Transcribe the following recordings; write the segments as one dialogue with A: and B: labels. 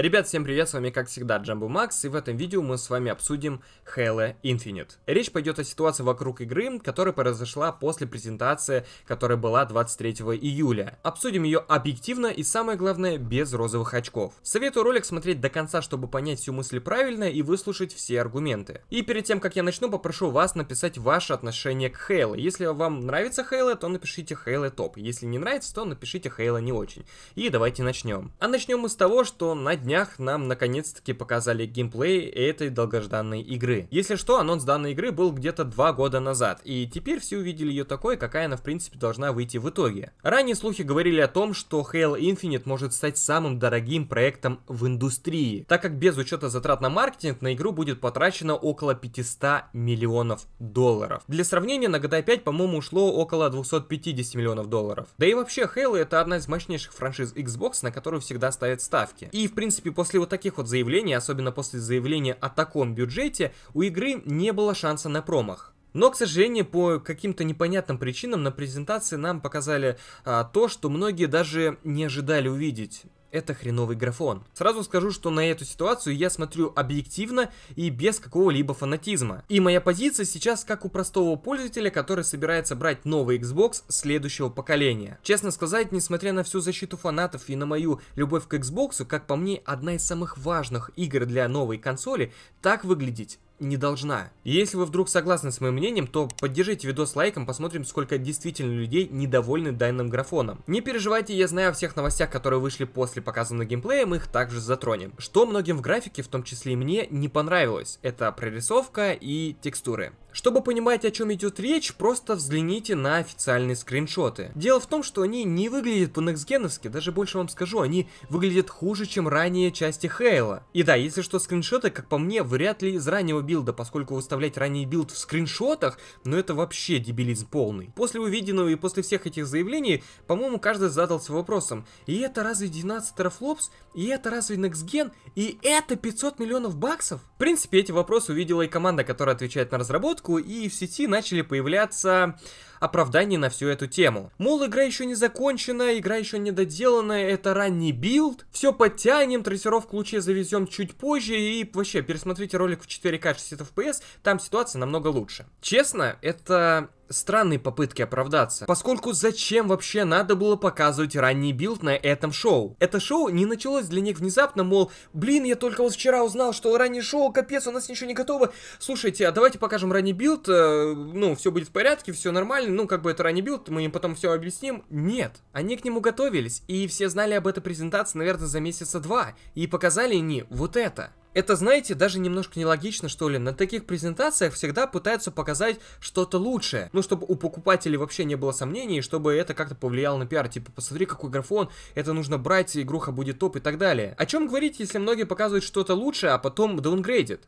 A: Ребят, всем привет, с вами как всегда Джамбу Макс, и в этом видео мы с вами обсудим Halo Infinite. Речь пойдет о ситуации вокруг игры, которая произошла после презентации, которая была 23 июля. Обсудим ее объективно и самое главное, без розовых очков. Советую ролик смотреть до конца, чтобы понять всю мысль правильно и выслушать все аргументы. И перед тем, как я начну, попрошу вас написать ваше отношение к Halo. Если вам нравится Halo, то напишите Halo топ, если не нравится, то напишите Halo не очень. И давайте начнем. А начнем мы с того, что на днях нам наконец-таки показали геймплей этой долгожданной игры. Если что, анонс данной игры был где-то два года назад, и теперь все увидели ее такой, какая она в принципе должна выйти в итоге. Ранее слухи говорили о том, что Halo Infinite может стать самым дорогим проектом в индустрии, так как без учета затрат на маркетинг на игру будет потрачено около 500 миллионов долларов. Для сравнения, на GTA 5, по-моему, ушло около 250 миллионов долларов. Да и вообще, Halo это одна из мощнейших франшиз Xbox, на которую всегда ставят ставки. И в принципе принципе, после вот таких вот заявлений, особенно после заявления о таком бюджете, у игры не было шанса на промах. Но, к сожалению, по каким-то непонятным причинам на презентации нам показали а, то, что многие даже не ожидали увидеть это хреновый графон. Сразу скажу, что на эту ситуацию я смотрю объективно и без какого-либо фанатизма. И моя позиция сейчас как у простого пользователя, который собирается брать новый Xbox следующего поколения. Честно сказать, несмотря на всю защиту фанатов и на мою любовь к Xbox, как по мне, одна из самых важных игр для новой консоли, так выглядеть не должна. Если вы вдруг согласны с моим мнением, то поддержите видос лайком, посмотрим, сколько действительно людей недовольны данным графоном. Не переживайте, я знаю о всех новостях, которые вышли после показанного геймплея, мы их также затронем. Что многим в графике, в том числе и мне, не понравилось, это прорисовка и текстуры. Чтобы понимать, о чем идет речь, просто взгляните на официальные скриншоты. Дело в том, что они не выглядят по нексгеновски даже больше вам скажу, они выглядят хуже, чем ранее части Хейла. И да, если что, скриншоты, как по мне, вряд ли из раннего билда, поскольку выставлять ранний билд в скриншотах, ну это вообще дебилизм полный. После увиденного и после всех этих заявлений, по-моему, каждый задался вопросом, и это разве 12 терафлопс, и это разве Нексген? и это 500 миллионов баксов? В принципе, эти вопросы увидела и команда, которая отвечает на разработку, и в сети начали появляться оправданий на всю эту тему. Мол, игра еще не закончена, игра еще не доделанная, это ранний билд, все подтянем, трассировку лучше завезем чуть позже и вообще пересмотрите ролик в 4К 60 FPS, там ситуация намного лучше. Честно, это странные попытки оправдаться. Поскольку зачем вообще надо было показывать ранний билд на этом шоу? Это шоу не началось для них внезапно, мол, блин, я только вот вчера узнал, что раннее шоу, капец, у нас ничего не готово. Слушайте, а давайте покажем ранний билд, э, ну, все будет в порядке, все нормально, ну, как бы это ранний билд, мы им потом все объясним. Нет, они к нему готовились, и все знали об этой презентации, наверное, за месяца два, и показали они вот это. Это, знаете, даже немножко нелогично, что ли. На таких презентациях всегда пытаются показать что-то лучшее. Ну, чтобы у покупателей вообще не было сомнений, чтобы это как-то повлияло на пиар. Типа, посмотри, какой графон, это нужно брать, игруха будет топ и так далее. О чем говорить, если многие показывают что-то лучшее, а потом даунгрейдят?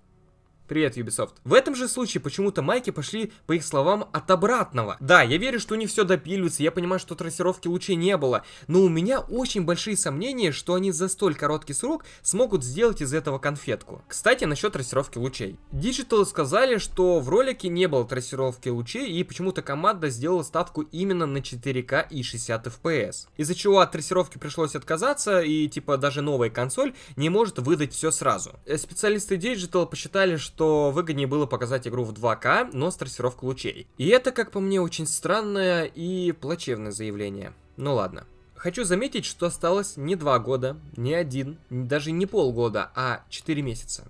A: Привет, Ubisoft. В этом же случае почему-то майки пошли, по их словам, от обратного. Да, я верю, что у них все допиливается. я понимаю, что трассировки лучей не было, но у меня очень большие сомнения, что они за столь короткий срок смогут сделать из этого конфетку. Кстати, насчет трассировки лучей. Digital сказали, что в ролике не было трассировки лучей, и почему-то команда сделала ставку именно на 4К и 60 FPS. Из-за чего от трассировки пришлось отказаться, и типа даже новая консоль не может выдать все сразу. Э, специалисты Digital посчитали, что что выгоднее было показать игру в 2К, но с трассировкой лучей. И это, как по мне, очень странное и плачевное заявление. Ну ладно. Хочу заметить, что осталось не 2 года, не один, даже не полгода, а 4 месяца.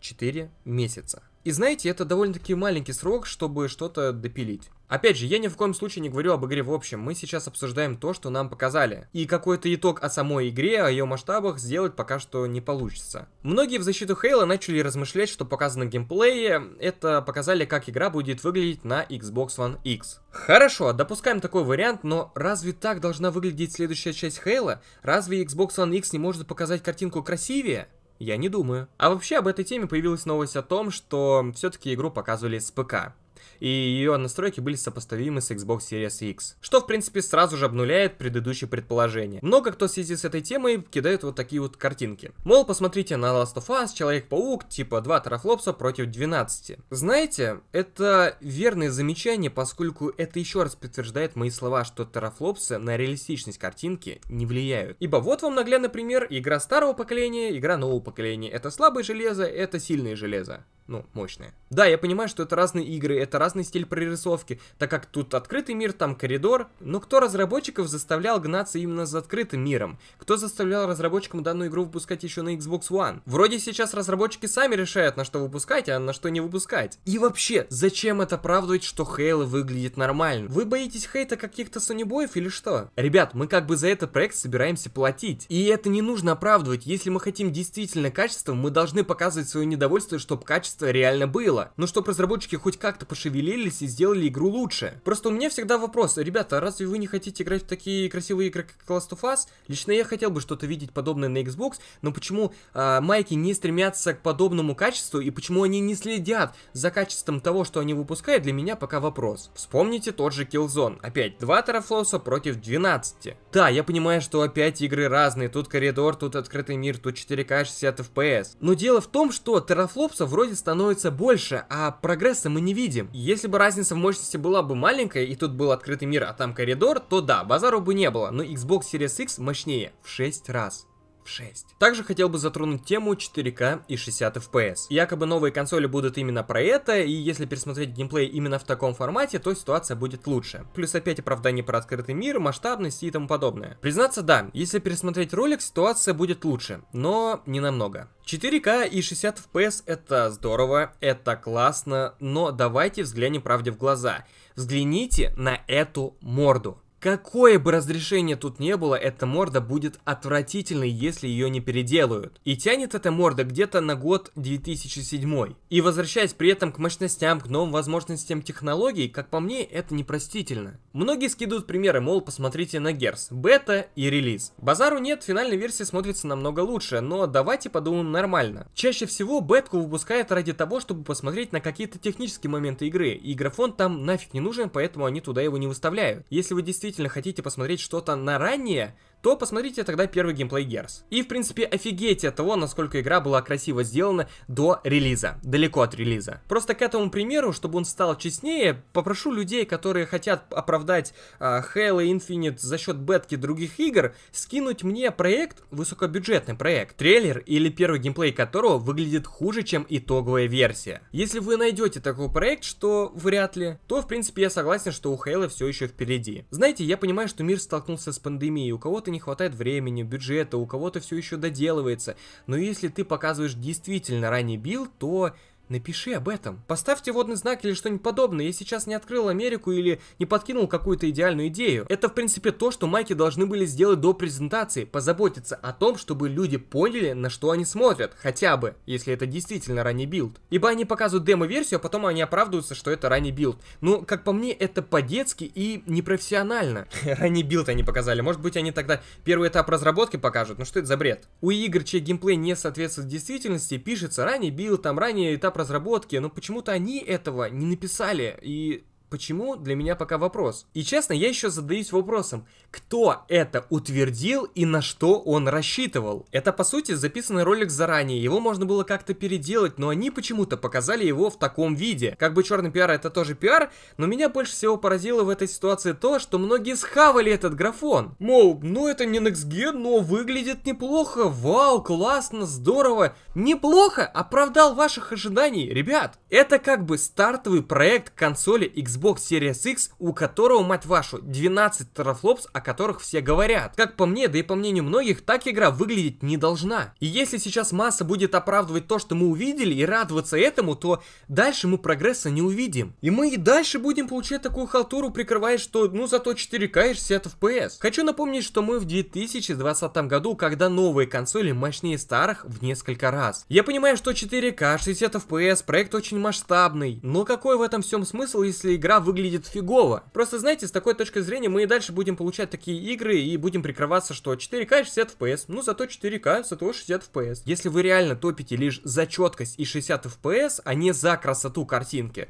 A: 4 месяца. И знаете, это довольно-таки маленький срок, чтобы что-то допилить. Опять же, я ни в коем случае не говорю об игре в общем, мы сейчас обсуждаем то, что нам показали. И какой-то итог о самой игре, о ее масштабах сделать пока что не получится. Многие в защиту Хейла начали размышлять, что показано в геймплее, это показали, как игра будет выглядеть на Xbox One X. Хорошо, допускаем такой вариант, но разве так должна выглядеть следующая часть Хейла? Разве Xbox One X не может показать картинку красивее? Я не думаю. А вообще об этой теме появилась новость о том, что все-таки игру показывали с ПК и ее настройки были сопоставимы с Xbox Series X, что в принципе сразу же обнуляет предыдущее предположение. Много кто в связи с этой темой кидает вот такие вот картинки. Мол, посмотрите на Last of Us, Человек-паук, типа 2 терафлопса против 12. Знаете, это верное замечание, поскольку это еще раз подтверждает мои слова, что терафлопсы на реалистичность картинки не влияют. Ибо вот вам наглядный пример, игра старого поколения, игра нового поколения. Это слабое железо, это сильное железо ну, мощная. Да, я понимаю, что это разные игры, это разный стиль прорисовки, так как тут открытый мир, там коридор, но кто разработчиков заставлял гнаться именно за открытым миром? Кто заставлял разработчикам данную игру выпускать еще на Xbox One? Вроде сейчас разработчики сами решают, на что выпускать, а на что не выпускать. И вообще, зачем это оправдывать, что Хейла выглядит нормально? Вы боитесь хейта каких-то сонебоев или что? Ребят, мы как бы за этот проект собираемся платить, и это не нужно оправдывать, если мы хотим действительно качества, мы должны показывать свое недовольство, чтобы качество качество реально было. но чтобы разработчики хоть как-то пошевелились и сделали игру лучше. Просто у меня всегда вопрос, ребята, разве вы не хотите играть в такие красивые игры, как Last of Us? Лично я хотел бы что-то видеть подобное на Xbox, но почему э, майки не стремятся к подобному качеству и почему они не следят за качеством того, что они выпускают, для меня пока вопрос. Вспомните тот же Killzone. Опять 2 терафлоуса против 12. Да, я понимаю, что опять игры разные. Тут коридор, тут открытый мир, тут 4К 60 FPS. Но дело в том, что терафлопса вроде становится больше, а прогресса мы не видим. Если бы разница в мощности была бы маленькая, и тут был открытый мир, а там коридор, то да, базару бы не было, но Xbox Series X мощнее в 6 раз в 6. Также хотел бы затронуть тему 4К и 60 FPS. Якобы новые консоли будут именно про это, и если пересмотреть геймплей именно в таком формате, то ситуация будет лучше. Плюс опять оправдание про открытый мир, масштабность и тому подобное. Признаться, да, если пересмотреть ролик, ситуация будет лучше, но не намного. 4К и 60 FPS это здорово, это классно, но давайте взглянем правде в глаза. Взгляните на эту морду. Какое бы разрешение тут не было, эта морда будет отвратительной, если ее не переделают. И тянет эта морда где-то на год 2007. И возвращаясь при этом к мощностям, к новым возможностям технологий, как по мне, это непростительно. Многие скидывают примеры, мол, посмотрите на Герс, бета и релиз. Базару нет, финальная версия смотрится намного лучше, но давайте подумаем нормально. Чаще всего бетку выпускают ради того, чтобы посмотреть на какие-то технические моменты игры, и графон там нафиг не нужен, поэтому они туда его не выставляют. Если вы действительно действительно хотите посмотреть что-то на ранее, то посмотрите тогда первый геймплей Герс. И, в принципе, офигеть от того, насколько игра была красиво сделана до релиза, далеко от релиза. Просто к этому примеру, чтобы он стал честнее, попрошу людей, которые хотят оправдать э, Halo Infinite за счет бетки других игр, скинуть мне проект, высокобюджетный проект, трейлер или первый геймплей которого выглядит хуже, чем итоговая версия. Если вы найдете такой проект, что вряд ли, то, в принципе, я согласен, что у Halo все еще впереди. Знаете, я понимаю, что мир столкнулся с пандемией, у кого-то не хватает времени, бюджета, у кого-то все еще доделывается. Но если ты показываешь действительно ранний билд, то Напиши об этом. Поставьте водный знак или что-нибудь подобное. Я сейчас не открыл Америку или не подкинул какую-то идеальную идею. Это, в принципе, то, что майки должны были сделать до презентации. Позаботиться о том, чтобы люди поняли, на что они смотрят. Хотя бы, если это действительно ранний билд. Ибо они показывают демо-версию, а потом они оправдываются, что это ранний билд. Но, ну, как по мне, это по-детски и непрофессионально. Ранний билд они показали. Может быть, они тогда первый этап разработки покажут. Ну что это за бред? У игр, чей геймплей не соответствует действительности, пишется ранний билд, там ранний этап разработки, но почему-то они этого не написали. И Почему? Для меня пока вопрос. И честно, я еще задаюсь вопросом, кто это утвердил и на что он рассчитывал? Это, по сути, записанный ролик заранее, его можно было как-то переделать, но они почему-то показали его в таком виде. Как бы черный пиар это тоже пиар, но меня больше всего поразило в этой ситуации то, что многие схавали этот графон. Мол, ну это не NextGen, но выглядит неплохо, вау, классно, здорово. Неплохо, оправдал ваших ожиданий, ребят. Это как бы стартовый проект консоли Xbox Xbox Series X, у которого, мать вашу, 12 терафлопс, о которых все говорят. Как по мне, да и по мнению многих, так игра выглядеть не должна. И если сейчас масса будет оправдывать то, что мы увидели, и радоваться этому, то дальше мы прогресса не увидим. И мы и дальше будем получать такую халтуру, прикрывая, что ну зато 4К и 60 FPS. Хочу напомнить, что мы в 2020 году, когда новые консоли мощнее старых в несколько раз. Я понимаю, что 4К, 60 FPS, проект очень масштабный, но какой в этом всем смысл, если игра игра выглядит фигово. Просто, знаете, с такой точки зрения мы и дальше будем получать такие игры и будем прикрываться, что 4К 60 FPS, ну зато 4К, зато 60 FPS. Если вы реально топите лишь за четкость и 60 FPS, а не за красоту картинки,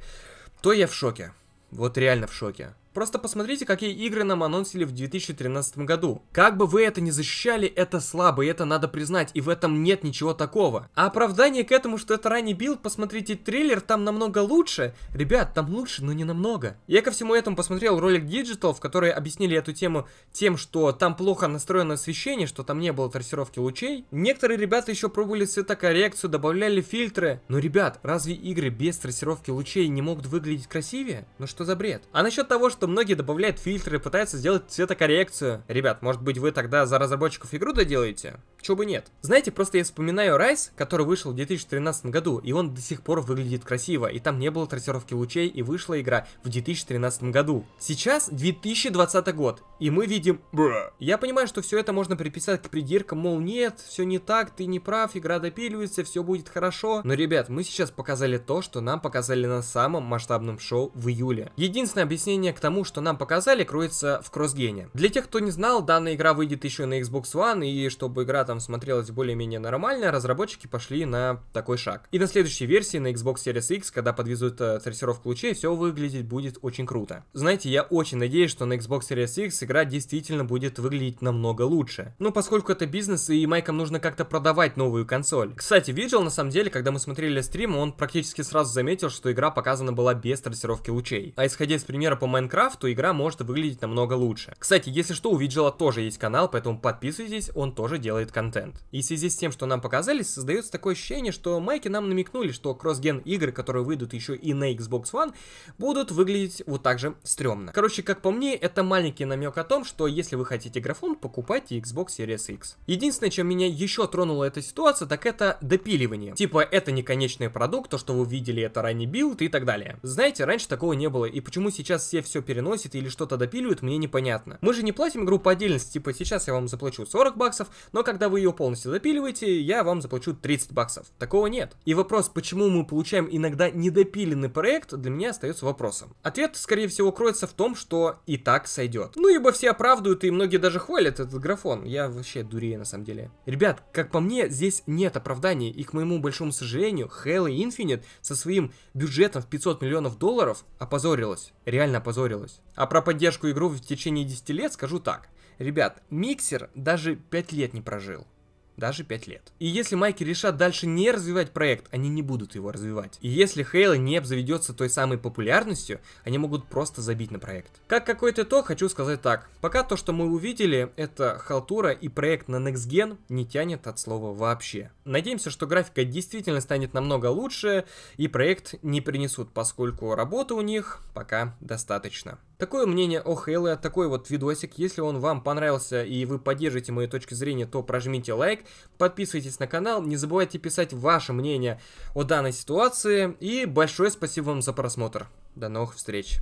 A: то я в шоке. Вот реально в шоке. Просто посмотрите, какие игры нам анонсили в 2013 году. Как бы вы это ни защищали, это слабо, и это надо признать, и в этом нет ничего такого. А оправдание к этому, что это ранний билд, посмотрите трейлер, там намного лучше. Ребят, там лучше, но не намного. Я ко всему этому посмотрел ролик Digital, в которой объяснили эту тему тем, что там плохо настроено освещение, что там не было трассировки лучей. Некоторые ребята еще пробовали цветокоррекцию, добавляли фильтры. Но, ребят, разве игры без трассировки лучей не могут выглядеть красивее? Ну что за бред? А насчет того, что что многие добавляют фильтры, пытаются сделать цветокоррекцию. Ребят, может быть вы тогда за разработчиков игру доделаете? Чего бы нет. Знаете, просто я вспоминаю Rise, который вышел в 2013 году, и он до сих пор выглядит красиво, и там не было трассировки лучей, и вышла игра в 2013 году. Сейчас 2020 год, и мы видим... Я понимаю, что все это можно приписать к придиркам, мол, нет, все не так, ты не прав, игра допиливается, все будет хорошо. Но, ребят, мы сейчас показали то, что нам показали на самом масштабном шоу в июле. Единственное объяснение к тому, тому, что нам показали, кроется в кроссгене. Для тех, кто не знал, данная игра выйдет еще на Xbox One, и чтобы игра там смотрелась более-менее нормально, разработчики пошли на такой шаг. И на следующей версии, на Xbox Series X, когда подвезут э, трассировку лучей, все выглядеть будет очень круто. Знаете, я очень надеюсь, что на Xbox Series X игра действительно будет выглядеть намного лучше. Но поскольку это бизнес, и Майкам нужно как-то продавать новую консоль. Кстати, видел на самом деле, когда мы смотрели стрим, он практически сразу заметил, что игра показана была без трассировки лучей. А исходя из примера по Minecraft Warcraft, то игра может выглядеть намного лучше. Кстати, если что, у Виджела тоже есть канал, поэтому подписывайтесь, он тоже делает контент. И в связи с тем, что нам показались, создается такое ощущение, что майки нам намекнули, что кроссген игры, которые выйдут еще и на Xbox One, будут выглядеть вот так же стрёмно. Короче, как по мне, это маленький намек о том, что если вы хотите графон, покупайте Xbox Series X. Единственное, чем меня еще тронула эта ситуация, так это допиливание. Типа, это не конечный продукт, то, что вы видели, это ранний билд и так далее. Знаете, раньше такого не было, и почему сейчас все все переносит или что-то допиливает мне непонятно. Мы же не платим игру по отдельности, типа сейчас я вам заплачу 40 баксов, но когда вы ее полностью допиливаете, я вам заплачу 30 баксов. Такого нет. И вопрос, почему мы получаем иногда недопиленный проект, для меня остается вопросом. Ответ, скорее всего, кроется в том, что и так сойдет. Ну, ибо все оправдывают, и многие даже хвалят этот графон. Я вообще дурею, на самом деле. Ребят, как по мне, здесь нет оправданий, и к моему большому сожалению, Halo Infinite со своим бюджетом в 500 миллионов долларов опозорилась. Реально опозорилась понравилось. А про поддержку игру в течение 10 лет скажу так. Ребят, миксер даже 5 лет не прожил даже 5 лет. И если майки решат дальше не развивать проект, они не будут его развивать. И если Хейла не обзаведется той самой популярностью, они могут просто забить на проект. Как какой-то то, хочу сказать так. Пока то, что мы увидели, это халтура и проект на Next Gen не тянет от слова вообще. Надеемся, что графика действительно станет намного лучше и проект не принесут, поскольку работы у них пока достаточно. Такое мнение о Хейла, такой вот видосик. Если он вам понравился и вы поддержите мои точки зрения, то прожмите лайк, подписывайтесь на канал, не забывайте писать ваше мнение о данной ситуации. И большое спасибо вам за просмотр. До новых встреч!